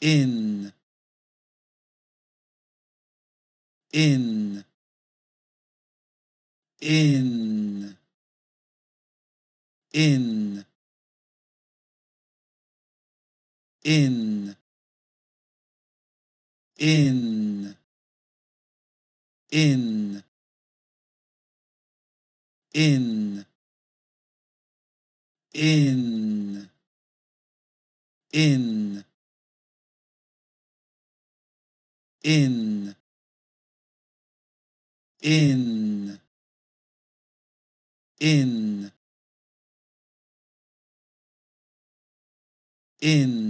in in in in in in in in in in in in in in